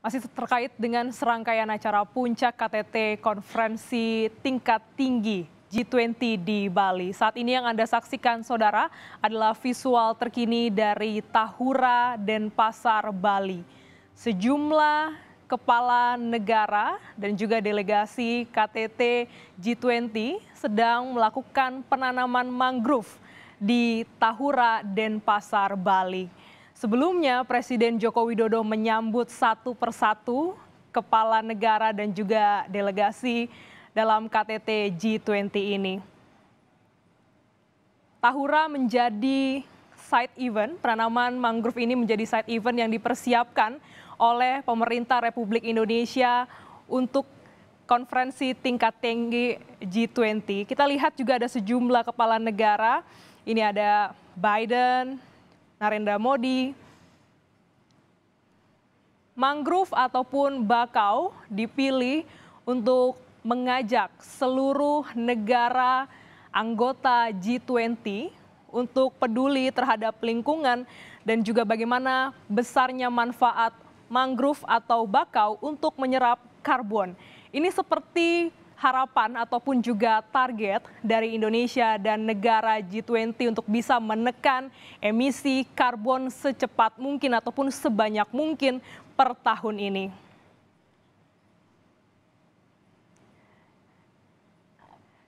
Masih terkait dengan serangkaian acara puncak KTT konferensi tingkat tinggi G20 di Bali. Saat ini yang Anda saksikan saudara adalah visual terkini dari Tahura Denpasar Bali. Sejumlah kepala negara dan juga delegasi KTT G20 sedang melakukan penanaman mangrove di Tahura Denpasar Bali. Sebelumnya Presiden Joko Widodo menyambut satu persatu kepala negara dan juga delegasi dalam KTT G20 ini. Tahura menjadi side event, penanaman mangrove ini menjadi side event yang dipersiapkan oleh pemerintah Republik Indonesia untuk konferensi tingkat tinggi G20. Kita lihat juga ada sejumlah kepala negara, ini ada Biden, Narendra Modi. Mangrove ataupun bakau dipilih untuk mengajak seluruh negara anggota G20 untuk peduli terhadap lingkungan dan juga bagaimana besarnya manfaat mangrove atau bakau untuk menyerap karbon. Ini seperti harapan ataupun juga target dari Indonesia dan negara G20 untuk bisa menekan emisi karbon secepat mungkin ataupun sebanyak mungkin per tahun ini?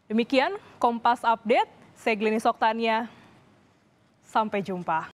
Demikian Kompas Update, saya Glenis Oktania, sampai jumpa.